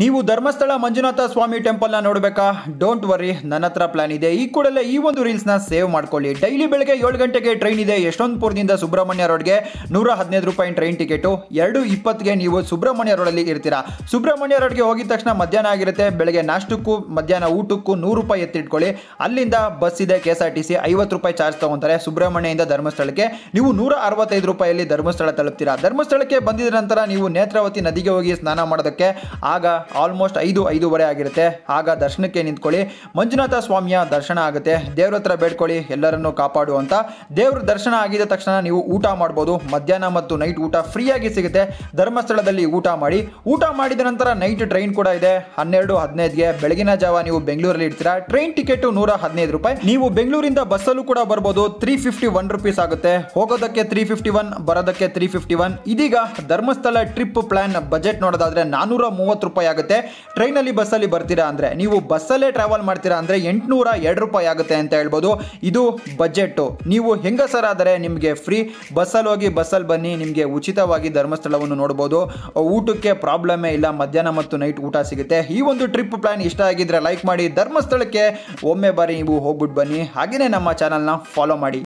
ನೀವು ಧರ್ಮಸ್ಥಳ ಮಂಜುನಾಥ ಸ್ವಾಮಿ ಟೆಂಪಲ್ನ ನೋಡಬೇಕಾ ಡೋಂಟ್ ವರಿ ನನ್ನ ಹತ್ರ ಪ್ಲಾನ್ ಇದೆ ಈ ಕೂಡಲೇ ಈ ಒಂದು ರೀಲ್ಸ್ನ ಸೇವ್ ಮಾಡ್ಕೊಳ್ಳಿ ಡೈಲಿ ಬೆಳಗ್ಗೆ ಏಳು ಗಂಟೆಗೆ ಟ್ರೈನ್ ಇದೆ ಯಶವಂತಪುರದಿಂದ ಸುಬ್ರಹ್ಮಣ್ಯ ರೋಡ್ಗೆ ನೂರ ಹದಿನೈದು ರೂಪಾಯಿ ಟ್ರೈನ್ ಟಿಕೆಟು ಎರಡು ಇಪ್ಪತ್ತಿಗೆ ನೀವು ಸುಬ್ರಹ್ಮಣ್ಯ ರೋಡಲ್ಲಿ ಇರ್ತೀರಾ ಸುಬ್ರಹ್ಮಣ್ಯ ರೋಡ್ಗೆ ಹೋಗಿದ ತಕ್ಷಣ ಮಧ್ಯಾಹ್ನ ಆಗಿರುತ್ತೆ ಬೆಳಗ್ಗೆ ನಾಷ್ಟಕ್ಕೂ ಮಧ್ಯಾಹ್ನ ಊಟಕ್ಕೂ ನೂರು ರೂಪಾಯಿ ಎತ್ತಿಟ್ಕೊಳ್ಳಿ ಅಲ್ಲಿಂದ ಬಸ್ ಇದೆ K S R T C ಐವತ್ತು ರೂಪಾಯಿ ಚಾರ್ಜ್ ತೊಗೊತಾರೆ ಸುಬ್ರಹ್ಮಣ್ಯದಿಂದ ಧರ್ಮಸ್ಥಳಕ್ಕೆ ನೀವು ನೂರ ಅರವತ್ತೈದು ರೂಪಾಯಲ್ಲಿ ಧರ್ಮಸ್ಥಳ ತಲುಪ್ತೀರಾ ಧರ್ಮಸ್ಥಳಕ್ಕೆ ಬಂದಿದ ನಂತರ ನೀವು ನೇತ್ರಾವತಿ ನದಿಗೆ ಹೋಗಿ ಸ್ನಾನ ಮಾಡೋದಕ್ಕೆ ಆಗ ಆಲ್ಮೋಸ್ಟ್ ಐದು ಐದೂವರೆ ಆಗಿರುತ್ತೆ ಆಗ ದರ್ಶನಕ್ಕೆ ನಿಂತ್ಕೊಳ್ಳಿ ಮಂಜುನಾಥ ಸ್ವಾಮಿಯ ದರ್ಶನ ಆಗುತ್ತೆ ದೇವ್ರ ಹತ್ರ ಬೇಡ್ಕೊಳ್ಳಿ ಎಲ್ಲರನ್ನು ಕಾಪಾಡು ಅಂತ ದೇವ್ರ ದರ್ಶನ ಆಗಿದ ತಕ್ಷಣ ನೀವು ಊಟ ಮಾಡ್ಬೋದು ಮಧ್ಯಾಹ್ನ ಮತ್ತು ನೈಟ್ ಊಟ ಫ್ರೀಯಾಗಿ ಸಿಗುತ್ತೆ ಧರ್ಮಸ್ಥಳದಲ್ಲಿ ಊಟ ಮಾಡಿ ಊಟ ಮಾಡಿದ ನಂತರ ನೈಟ್ ಟ್ರೈನ್ ಕೂಡ ಇದೆ ಹನ್ನೆರಡು ಹದಿನೈದುಗೆ ಬೆಳಗಿನ ಜಾವ ನೀವು ಬೆಂಗಳೂರಲ್ಲಿ ಇರ್ತೀರಾ ಟ್ರೈನ್ ಟಿಕೆಟ್ ನೂರ ಹದಿನೈದು ರೂಪಾಯಿ ನೀವು ಬೆಂಗಳೂರಿಂದ ಬಸ್ಸಲ್ಲೂ ಕೂಡ ಬರ್ಬೋದು ತ್ರೀ ಫಿಫ್ಟಿ ಒನ್ ರುಪೀಸ್ ಆಗುತ್ತೆ ಹೋಗೋದಕ್ಕೆ ತ್ರೀ ಫಿಫ್ಟಿ ಒನ್ ಬರೋದಕ್ಕೆ ತ್ರೀ ಫಿಫ್ಟಿ ಒನ್ ಇದೀಗ ಧರ್ಮಸ್ಥಳ ಟ್ರಿಪ್ ಪ್ಲಾನ್ ಬಜೆಟ್ ನೋಡೋದಾದ್ರೆ ನಾನೂರ ಮೂವತ್ತು ರೂಪಾಯಿ ಆಗುತ್ತೆ ಟ್ರೈನಲ್ಲಿ ಬಸ್ಸಲ್ಲಿ ಬರ್ತೀರಾ ಅಂದರೆ ನೀವು ಬಸ್ಸಲ್ಲೇ ಟ್ರಾವೆಲ್ ಮಾಡ್ತೀರಾ ಅಂದರೆ ಎಂಟುನೂರ ಎರಡು ರೂಪಾಯಿ ಆಗುತ್ತೆ ಅಂತ ಹೇಳ್ಬೋದು ಇದು ಬಜೆಟ್ಟು ನೀವು ಹೆಂಗಸರಾದರೆ ನಿಮಗೆ ಫ್ರೀ ಬಸ್ಸಲ್ಲಿ ಹೋಗಿ ಬಸ್ಸಲ್ಲಿ ಬನ್ನಿ ನಿಮಗೆ ಉಚಿತವಾಗಿ ಧರ್ಮಸ್ಥಳವನ್ನು ನೋಡ್ಬೋದು ಊಟಕ್ಕೆ ಪ್ರಾಬ್ಲಮೇ ಇಲ್ಲ ಮಧ್ಯಾಹ್ನ ಮತ್ತು ನೈಟ್ ಊಟ ಸಿಗುತ್ತೆ ಈ ಒಂದು ಟ್ರಿಪ್ ಪ್ಲಾನ್ ಇಷ್ಟ ಆಗಿದ್ರೆ ಲೈಕ್ ಮಾಡಿ ಧರ್ಮಸ್ಥಳಕ್ಕೆ ಒಮ್ಮೆ ಬಾರಿ ನೀವು ಹೋಗ್ಬಿಟ್ಟು ಬನ್ನಿ ಹಾಗೆಯೇ ನಮ್ಮ ಚಾನಲ್ನ ಫಾಲೋ ಮಾಡಿ